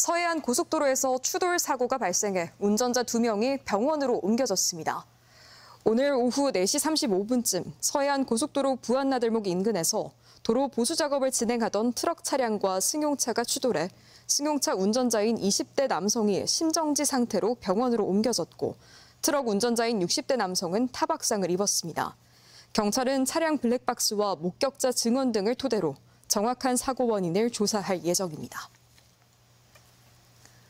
서해안 고속도로에서 추돌 사고가 발생해 운전자 2명이 병원으로 옮겨졌습니다. 오늘 오후 4시 35분쯤 서해안 고속도로 부안나들목 인근에서 도로 보수 작업을 진행하던 트럭 차량과 승용차가 추돌해 승용차 운전자인 20대 남성이 심정지 상태로 병원으로 옮겨졌고 트럭 운전자인 60대 남성은 타박상을 입었습니다. 경찰은 차량 블랙박스와 목격자 증언 등을 토대로 정확한 사고 원인을 조사할 예정입니다.